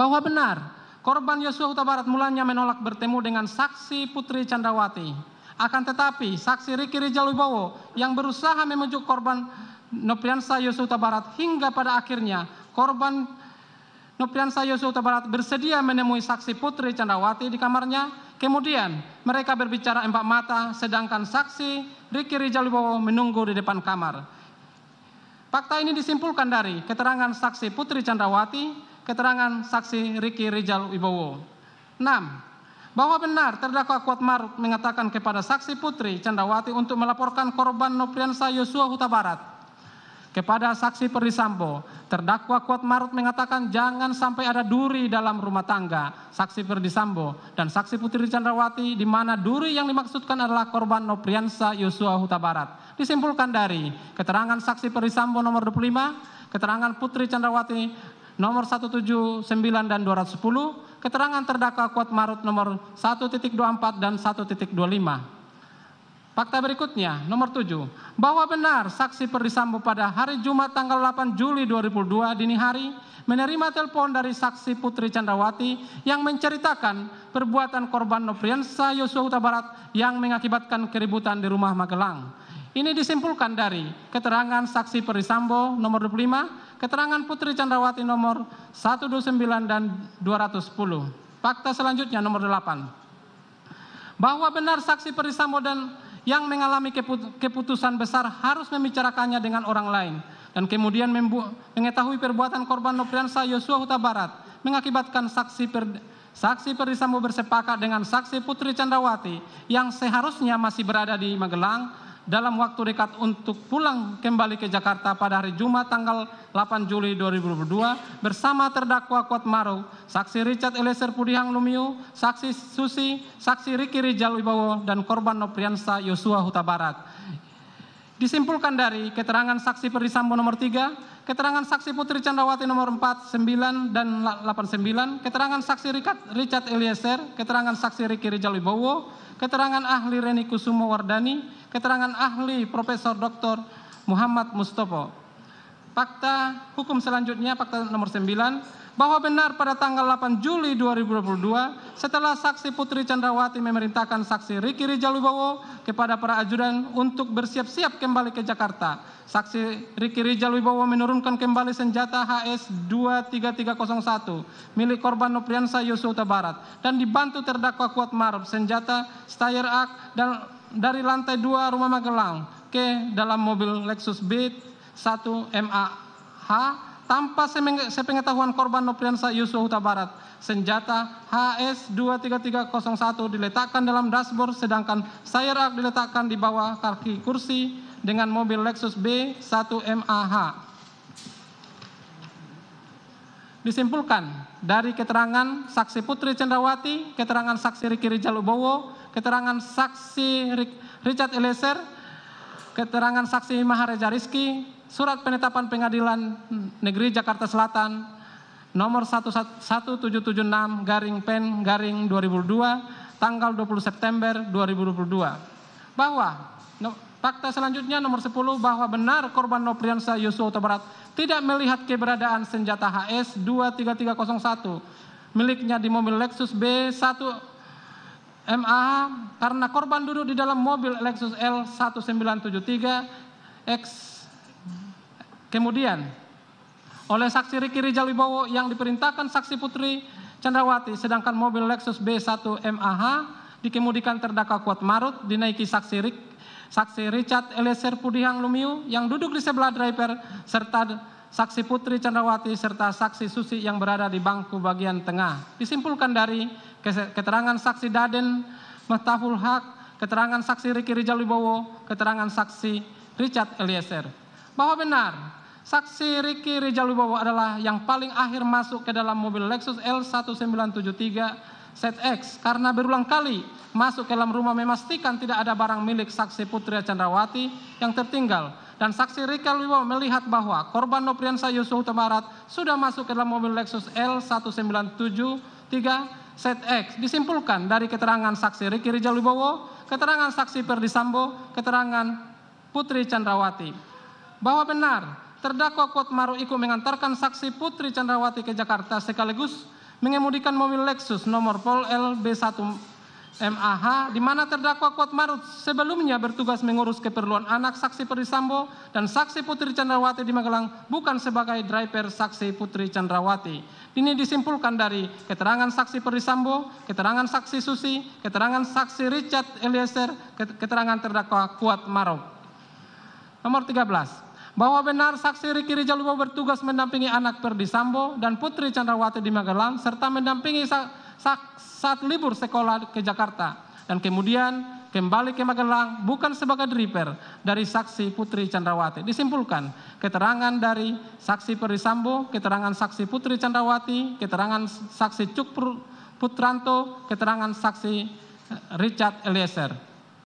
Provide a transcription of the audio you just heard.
bahwa benar korban Yosua Huta Barat mulanya menolak bertemu dengan saksi Putri Candrawati, Akan tetapi saksi Riki Rijal Wibowo yang berusaha memujuk korban Nopriansa Yosua Huta Barat hingga pada akhirnya korban Nopriansa Yosua Huta Barat bersedia menemui saksi Putri Candrawati di kamarnya. Kemudian mereka berbicara empat mata sedangkan saksi Riki Rijal Wibowo menunggu di depan kamar. Fakta ini disimpulkan dari keterangan saksi Putri Candrawati keterangan saksi Riki Rijal Wibowo. 6. Bahwa benar terdakwa Kuat Maruf mengatakan kepada saksi Putri Candrawati untuk melaporkan korban Nopriansa Yosua Huta Barat. Kepada saksi Perdisambo, terdakwa Kuat Maruf mengatakan jangan sampai ada duri dalam rumah tangga. Saksi Perdisambo dan saksi Putri Candrawati di mana duri yang dimaksudkan adalah korban Nopriansa Yosua Huta Barat. Disimpulkan dari keterangan saksi Perdisambo nomor 25, keterangan Putri Candrawati nomor 179 dan 210, keterangan terdakwa kuat marut nomor 1.24 dan 1.25. Fakta berikutnya, nomor 7, bahwa benar saksi Perdisambo pada hari Jumat tanggal 8 Juli 2002 dini hari menerima telepon dari saksi Putri Candrawati yang menceritakan perbuatan korban Nopriansa Yosua Utabarat Barat yang mengakibatkan keributan di rumah Magelang ini disimpulkan dari keterangan saksi Perisambo nomor 25, keterangan Putri Candrawati nomor 129 dan 210. Fakta selanjutnya nomor 8. Bahwa benar saksi Perisambo dan yang mengalami keputusan besar harus membicarakannya dengan orang lain dan kemudian mengetahui perbuatan korban Nopriansa Yosua Huta Barat mengakibatkan saksi per Saksi Perisambo bersepakat dengan saksi Putri Candrawati yang seharusnya masih berada di Magelang dalam waktu dekat untuk pulang kembali ke Jakarta pada hari Jumat tanggal 8 Juli 2022 bersama terdakwa Kuat Maruf, saksi Richard Eliezer Pudihang Lumiu, saksi Susi, saksi Riki Rijal Wibowo, dan korban Nopriansa Yosua Huta Barat disimpulkan dari keterangan saksi perisambo nomor 3, keterangan saksi Putri Candrawati nomor 4, 9, dan 89, keterangan saksi Richard Eliezer, keterangan saksi Riki Rijal Wibowo, keterangan ahli Reni Kusumo Wardani, keterangan ahli Profesor Dr. Muhammad Mustopo. Fakta hukum selanjutnya, fakta nomor 9, bahwa benar pada tanggal 8 Juli 2022 setelah saksi Putri Chandrawati memerintahkan saksi Riki Wibowo kepada para ajudan untuk bersiap-siap kembali ke Jakarta. Saksi Riki Wibowo menurunkan kembali senjata HS 23301 milik korban Nopriansa Yusuta Barat dan dibantu terdakwa Kuat Maruf senjata Steyr Ak dan dari lantai 2 rumah Magelang ke dalam mobil Lexus Beat 1 MAH tanpa sepengetahuan korban Nopriansa Yusuf Huta Barat, senjata HS23301 diletakkan dalam dashboard sedangkan sayap diletakkan di bawah kaki kursi dengan mobil Lexus B1MAH. Disimpulkan dari keterangan saksi Putri Cendrawati, keterangan saksi Riki Rijal Ubowo, keterangan saksi Richard Eliezer, keterangan saksi Mahareja Rizki, Surat Penetapan Pengadilan Negeri Jakarta Selatan nomor enam garing pen garing 2002 tanggal 20 September 2022 bahwa no, fakta selanjutnya nomor 10 bahwa benar korban Nopriansa Yusuf Barat tidak melihat keberadaan senjata HS 23301 miliknya di mobil Lexus B1 MA karena korban duduk di dalam mobil Lexus L1973 X Kemudian, oleh saksi Riki Rijal Wibowo yang diperintahkan saksi Putri Chandrawati, sedangkan mobil Lexus B1 MAH dikemudikan terdakwa Kuat Marut dinaiki saksi Rik, saksi Richard Eliezer Pudihang Lumiu yang duduk di sebelah driver serta saksi Putri Chandrawati serta saksi Susi yang berada di bangku bagian tengah. Disimpulkan dari keterangan saksi Daden Mahtaful Haq, keterangan saksi Riki Rijal Wibowo, keterangan saksi Richard Eliezer. Bahwa benar Saksi Riki Wibowo adalah yang paling akhir masuk ke dalam mobil Lexus L1973 ZX karena berulang kali masuk ke dalam rumah memastikan tidak ada barang milik saksi Putri Chandrawati yang tertinggal dan saksi Rika Wibowo melihat bahwa korban Nopriansa Yusuf Barat sudah masuk ke dalam mobil Lexus L1973 ZX. Disimpulkan dari keterangan saksi Riki Rijal Wibowo, keterangan saksi Perdisambo, keterangan Putri Chandrawati bahwa benar terdakwa kuat Maru ikut mengantarkan saksi Putri Chandrawati ke Jakarta sekaligus mengemudikan mobil Lexus nomor Pol LB1 MAH di mana terdakwa kuat maruf sebelumnya bertugas mengurus keperluan anak saksi Perisambo dan saksi Putri Chandrawati di Magelang bukan sebagai driver saksi Putri Chandrawati. Ini disimpulkan dari keterangan saksi Perisambo, keterangan saksi Susi, keterangan saksi Richard Eliezer, keterangan terdakwa kuat maruf. Nomor 13 bahwa benar saksi Riki Rijalubo bertugas mendampingi anak Perdi Sambo dan Putri Chandrawati di Magelang serta mendampingi saat libur sekolah ke Jakarta dan kemudian kembali ke Magelang bukan sebagai driver dari saksi Putri Chandrawati. Disimpulkan keterangan dari saksi Perdi Sambo, keterangan saksi Putri Chandrawati, keterangan saksi Cuk Putranto, keterangan saksi eh, Richard Eliezer.